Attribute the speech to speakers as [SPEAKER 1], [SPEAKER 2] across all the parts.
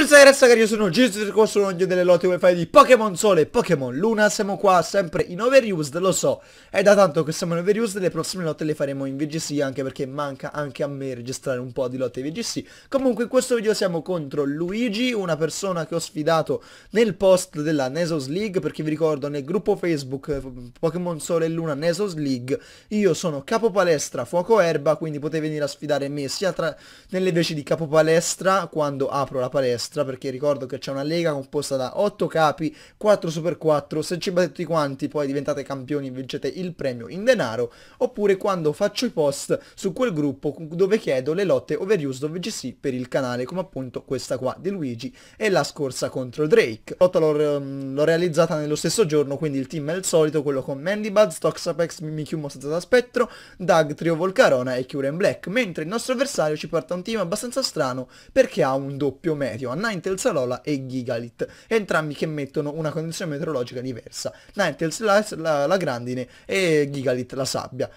[SPEAKER 1] Buonasera ragazzi, ragazzi, io sono Jesus, qua sono io delle lotte come fai di Pokémon Sole e Pokémon Luna, siamo qua sempre in overused, lo so, è da tanto che siamo in overused, le prossime lotte le faremo in VGC anche perché manca anche a me registrare un po' di lotte VGC. Comunque in questo video siamo contro Luigi, una persona che ho sfidato nel post della Nesos League, perché vi ricordo nel gruppo Facebook eh, Pokémon Sole e Luna Nesos League, io sono capo palestra fuoco erba, quindi potete venire a sfidare me sia tra... nelle veci di capo palestra quando apro la palestra sinistra, perché ricordo che c'è una lega composta da 8 capi, 4 super 4, se ci batte tutti quanti poi diventate campioni e vincete il premio in denaro, oppure quando faccio i post su quel gruppo dove chiedo le lotte overuse dove GC per il canale, come appunto questa qua di Luigi e la scorsa contro Drake. Lotta mm, l'ho, realizzata nello stesso giorno, quindi il team è il solito, quello con Mandy Buds, Toxapex, Mimikyu mostrata da Spettro, Doug, Trio Volcarona e Curen Black, mentre il nostro avversario ci porta un team abbastanza strano perché ha un doppio medio, Ninetales Alola e Gigalit, entrambi che mettono una condizione meteorologica diversa. Ninetales la, la, la grandine e Gigalit la sabbia.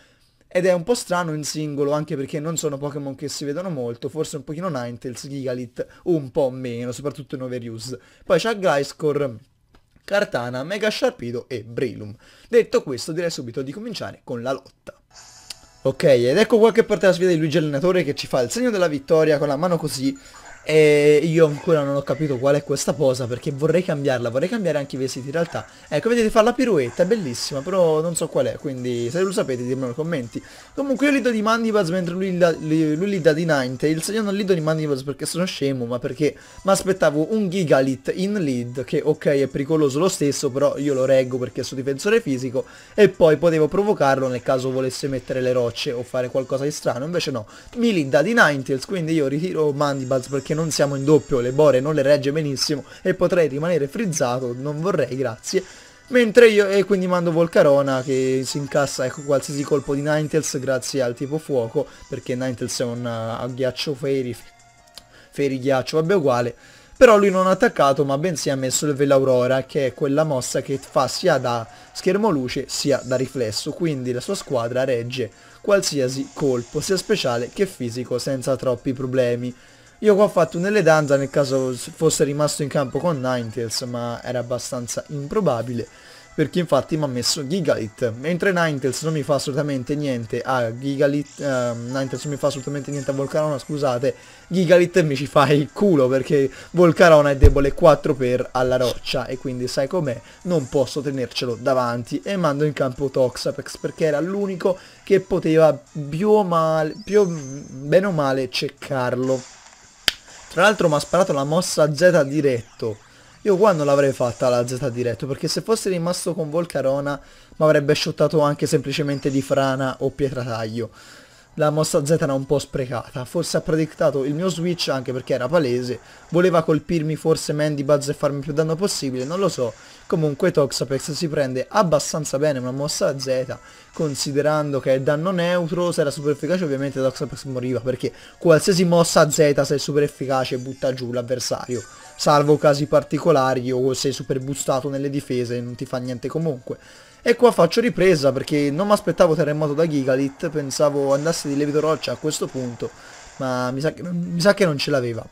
[SPEAKER 1] Ed è un po' strano in singolo, anche perché non sono Pokémon che si vedono molto, forse un pochino Ninetales, Gigalit, un po' meno, soprattutto in overuse. Poi c'è Gliscor, Cartana, Mega Sharpedo e Brilum. Detto questo direi subito di cominciare con la lotta. Ok, ed ecco qua che parte la sfida di Luigi Allenatore che ci fa il segno della vittoria con la mano così e io ancora non ho capito qual è questa posa perché vorrei cambiarla, vorrei cambiare anche i vestiti in realtà. Ecco, vedete, fa la piruetta, è bellissima, però non so qual è, quindi se lo sapete ditemelo nei commenti. Comunque io li do di Mandibuzz mentre lui, li, lui li dà di Ninetales, io non li do di Mandibuzz perché sono scemo, ma perché mi aspettavo un Gigalit in lead, che ok è pericoloso lo stesso, però io lo reggo perché sono difensore fisico, e poi potevo provocarlo nel caso volesse mettere le rocce o fare qualcosa di strano, invece no, mi li dà di Ninetales, quindi io ritiro Mandibuzz perché perché non siamo in doppio, le bore non le regge benissimo e potrei rimanere frizzato, non vorrei, grazie. Mentre io, e quindi mando Volcarona che si incassa ecco, qualsiasi colpo di Ninetales grazie al tipo fuoco, perché Ninetales è un uh, ghiaccio Fairy, Fairy ghiaccio, vabbè uguale. Però lui non ha attaccato ma bensì ha messo il Velaurora che è quella mossa che fa sia da schermo luce sia da riflesso, quindi la sua squadra regge qualsiasi colpo sia speciale che fisico senza troppi problemi. Io qua ho fatto un'eledanza nel caso fosse rimasto in campo con Ninetales, ma era abbastanza improbabile, perché infatti mi ha messo Gigalit. Mentre Ninetales non mi fa assolutamente niente a ah, Gigalit, uh, Ninetales non mi fa assolutamente niente a Volcarona, scusate, Gigalit mi ci fa il culo, perché Volcarona è debole 4 per alla roccia, e quindi sai com'è, non posso tenercelo davanti, e mando in campo Toxapex, perché era l'unico che poteva più, o male, più bene o male ceccarlo. Tra l'altro mi ha sparato la mossa Z diretto. Io qua non l'avrei fatta la Z diretto perché se fosse rimasto con Volcarona mi avrebbe shottato anche semplicemente di frana o pietrataglio la mossa Z era un po' sprecata. Forse ha predictato il mio switch anche perché era palese. Voleva colpirmi forse Mandy Buzz e farmi più danno possibile, non lo so. Comunque Toxapex si prende abbastanza bene una mossa Z, considerando che è danno neutro, se era super efficace ovviamente Toxapex moriva, perché qualsiasi mossa Z se è super efficace butta giù l'avversario salvo casi particolari o sei super boostato nelle difese e non ti fa niente comunque. E qua faccio ripresa perché non mi aspettavo terremoto da Gigalit, pensavo andasse di Levito Roccia a questo punto, ma mi sa che, mi sa che non ce l'aveva.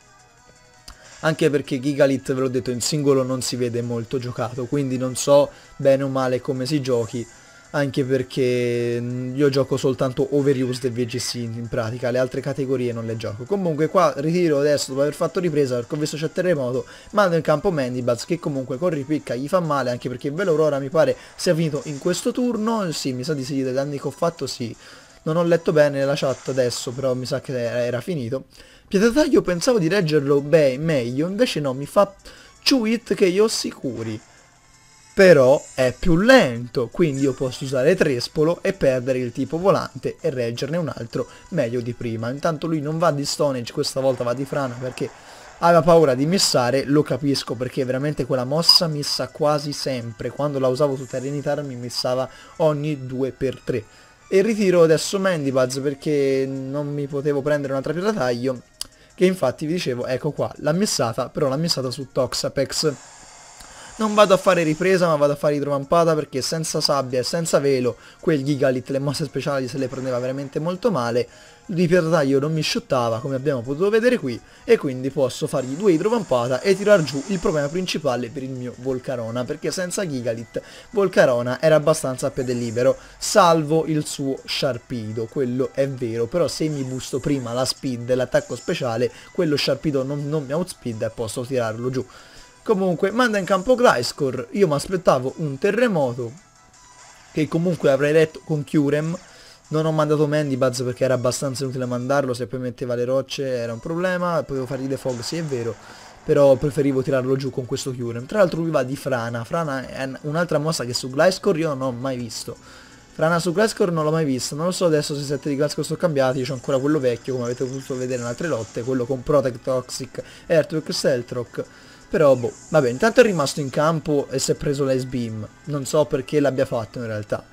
[SPEAKER 1] Anche perché Gigalit, ve l'ho detto, in singolo non si vede molto giocato, quindi non so bene o male come si giochi, anche perché mm, io gioco soltanto overused del VGC in pratica, le altre categorie non le gioco. Comunque qua ritiro adesso dopo aver fatto ripresa perché ho visto c'è terremoto, mando in campo Mandibuzz che comunque con ripicca gli fa male anche perché Velo Aurora mi pare sia finito in questo turno, sì mi sa di sì, dai danni che ho fatto sì. Non ho letto bene la chat adesso, però mi sa che era, era finito. Pietataglio pensavo di leggerlo beh, meglio, invece no, mi fa Chewit che io sicuri però è più lento, quindi io posso usare Trespolo e perdere il tipo volante e reggerne un altro meglio di prima. Intanto lui non va di Stonage, questa volta va di Frana perché aveva paura di missare, lo capisco perché veramente quella mossa missa quasi sempre, quando la usavo su Terrenitar mi missava ogni 2x3. E ritiro adesso Mandibuzz perché non mi potevo prendere un'altra pietra taglio, che infatti vi dicevo, ecco qua, l'ha missata, però l'ha missata su Toxapex. Non vado a fare ripresa ma vado a fare idrovampata perché senza sabbia e senza velo quel Gigalit le mosse speciali se le prendeva veramente molto male. Di non mi shottava come abbiamo potuto vedere qui e quindi posso fargli due idrovampata e tirar giù il problema principale per il mio Volcarona perché senza Gigalit Volcarona era abbastanza a piede libero salvo il suo Sharpido, quello è vero, però se mi busto prima la speed l'attacco speciale quello Sharpido non, non mi outspeed e posso tirarlo giù. Comunque manda in campo Gliscor, io mi aspettavo un terremoto che comunque avrei letto con Curem, non ho mandato Mandibuzz perché era abbastanza inutile mandarlo, se poi metteva le rocce era un problema, potevo fargli The Fog, sì è vero, però preferivo tirarlo giù con questo Curem. Tra l'altro lui va di Frana, Frana è un'altra mossa che su Gliscor io non ho mai visto. Frana su Glasgow non l'ho mai visto, non lo so adesso se i set di Glasgow sono cambiati, io c'ho ancora quello vecchio come avete potuto vedere in altre lotte, quello con Protect Toxic, Earthquake e Seltrock. Però boh, vabbè, intanto è rimasto in campo e si è preso l'S-Beam. Non so perché l'abbia fatto in realtà.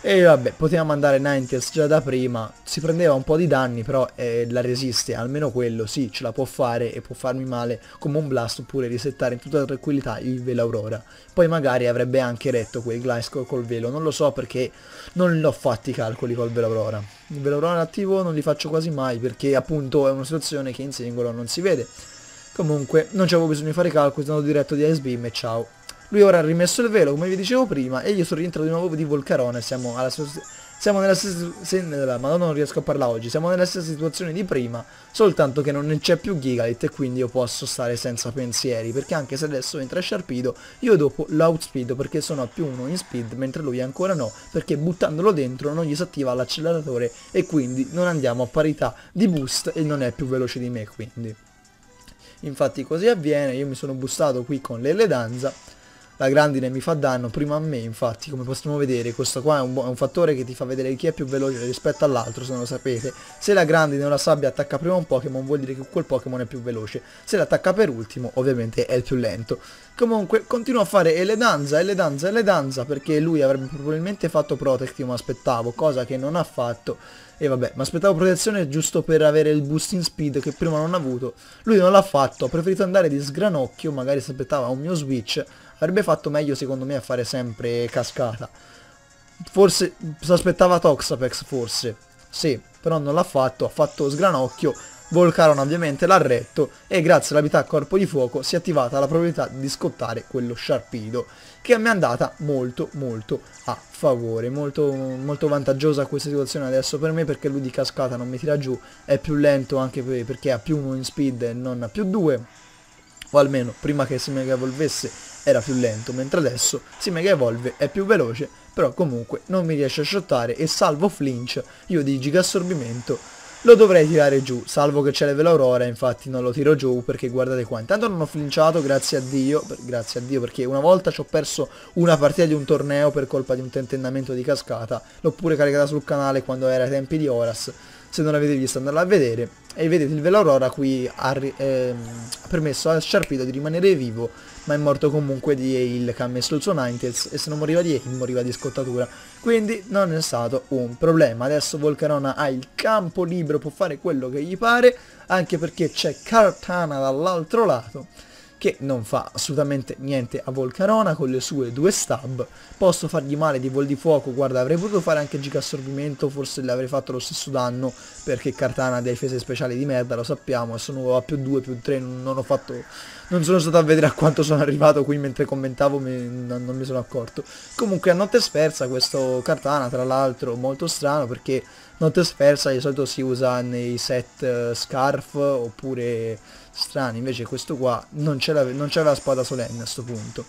[SPEAKER 1] E vabbè, poteva mandare Ninetales già da prima. Si prendeva un po' di danni, però eh, la resiste. Almeno quello, sì, ce la può fare e può farmi male come un blast oppure risettare in tutta tranquillità il velo Aurora. Poi magari avrebbe anche retto quel Gliscor col velo. Non lo so perché non l'ho fatti i calcoli col velo Aurora. Il velo Aurora attivo non li faccio quasi mai perché appunto è una situazione che in singolo non si vede. Comunque, non c'avevo bisogno di fare calcoli, sono diretto di Icebeam e ciao. Lui ora ha rimesso il velo, come vi dicevo prima, e io sono rientrato di nuovo di Volcarone, siamo, siamo nella stessa... Madonna non riesco a parlare oggi, siamo nella stessa situazione di prima, soltanto che non c'è più Gigalit e quindi io posso stare senza pensieri, perché anche se adesso entra Sharpido, io dopo l'outspeed perché sono a più 1 in speed, mentre lui ancora no, perché buttandolo dentro non gli si attiva l'acceleratore e quindi non andiamo a parità di boost e non è più veloce di me quindi infatti così avviene, io mi sono bustato qui con l'Eledanza la grandine mi fa danno prima a me infatti come possiamo vedere questo qua è un, è un fattore che ti fa vedere chi è più veloce rispetto all'altro se non lo sapete se la grandine o la sabbia attacca prima un Pokémon vuol dire che quel Pokémon è più veloce se l'attacca per ultimo ovviamente è il più lento comunque continuo a fare e le danza e le danza e le danza perché lui avrebbe probabilmente fatto Protect io mi aspettavo cosa che non ha fatto e vabbè, mi aspettavo protezione giusto per avere il boost in speed che prima non ha avuto. Lui non l'ha fatto, ha preferito andare di sgranocchio, magari si aspettava un mio switch, Avrebbe fatto meglio secondo me a fare sempre cascata. Forse si aspettava Toxapex forse. Sì, però non l'ha fatto, ha fatto sgranocchio. Volcaron ovviamente l'ha retto e grazie all'abilità a corpo di fuoco si è attivata la probabilità di scottare quello sciarpido che mi è andata molto molto a favore, molto, molto vantaggiosa questa situazione adesso per me perché lui di cascata non mi tira giù, è più lento anche perché ha più uno in speed e non ha più due o almeno prima che si mega evolvesse era più lento, mentre adesso si mega evolve è più veloce, però comunque non mi riesce a shottare e salvo flinch, io di gigassorbimento lo dovrei tirare giù, salvo che c'è level aurora, infatti non lo tiro giù perché guardate qua, intanto non ho flinciato, grazie a Dio, per, grazie a Dio perché una volta ci ho perso una partita di un torneo per colpa di un tentennamento di cascata, l'ho pure caricata sul canale quando era ai tempi di Horas, se non l'avete vista andarla a vedere, e vedete il Veloaurora qui ha, ehm, ha, permesso al Sharpedo di rimanere vivo ma è morto comunque di Hail che ha messo il suo Ninetales e se non moriva di Hail moriva di scottatura quindi non è stato un problema adesso Volcarona ha il campo libero può fare quello che gli pare anche perché c'è Cartana dall'altro lato che non fa assolutamente niente a Volcarona con le sue due stab. Posso fargli male di vol di fuoco, guarda avrei potuto fare anche gigassorbimento, forse le avrei fatto lo stesso danno perché Cartana ha difese speciali di merda, lo sappiamo, e sono a più 2, più 3, non ho fatto... Non sono stato a vedere a quanto sono arrivato qui mentre commentavo, me, non, non mi sono accorto. Comunque a notte spersa questo Cartana, tra l'altro, molto strano perché Nottosferza di solito si usa nei set uh, scarf oppure strani, invece questo qua non c'è la spada solenne a sto punto.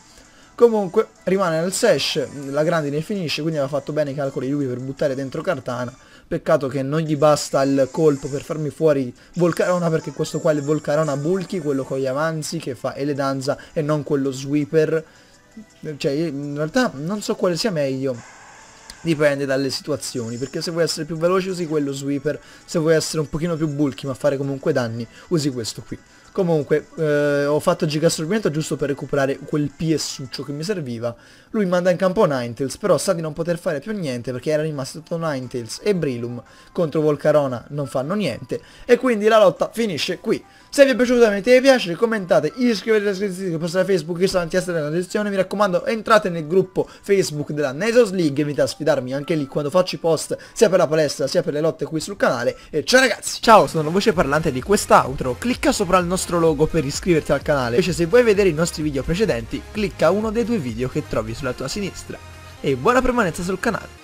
[SPEAKER 1] Comunque rimane nel sesh, la grandine finisce, quindi aveva fatto bene i calcoli lui per buttare dentro Cartana. Peccato che non gli basta il colpo per farmi fuori Volcarona perché questo qua è il Volcarona Bulky, quello con gli avanzi che fa Eledanza e non quello Sweeper. Cioè in realtà non so quale sia meglio dipende dalle situazioni, perché se vuoi essere più veloce usi quello sweeper, se vuoi essere un pochino più bulky ma fare comunque danni usi questo qui. Comunque, eh, ho fatto gigassorbimento giusto per recuperare quel PSuccio che mi serviva. Lui manda in campo Ninetales, però sa di non poter fare più niente perché era rimasto tutto Ninetales e Brilum contro Volcarona non fanno niente. E quindi la lotta finisce qui. Se vi è piaciuto mettete piace, commentate, iscrivetevi alla descrizione, postate stare Facebook che sta in testa della descrizione. Mi raccomando, entrate nel gruppo Facebook della Nesos League, venite a sfidarmi anche lì quando faccio i post sia per la palestra sia per le lotte qui sul canale. E ciao ragazzi! Ciao, sono la voce parlante di quest'outro, clicca sopra il nostro nostro logo per iscriverti al canale. Invece se vuoi vedere i nostri video precedenti, clicca uno dei due video che trovi sulla tua sinistra. E buona permanenza sul canale!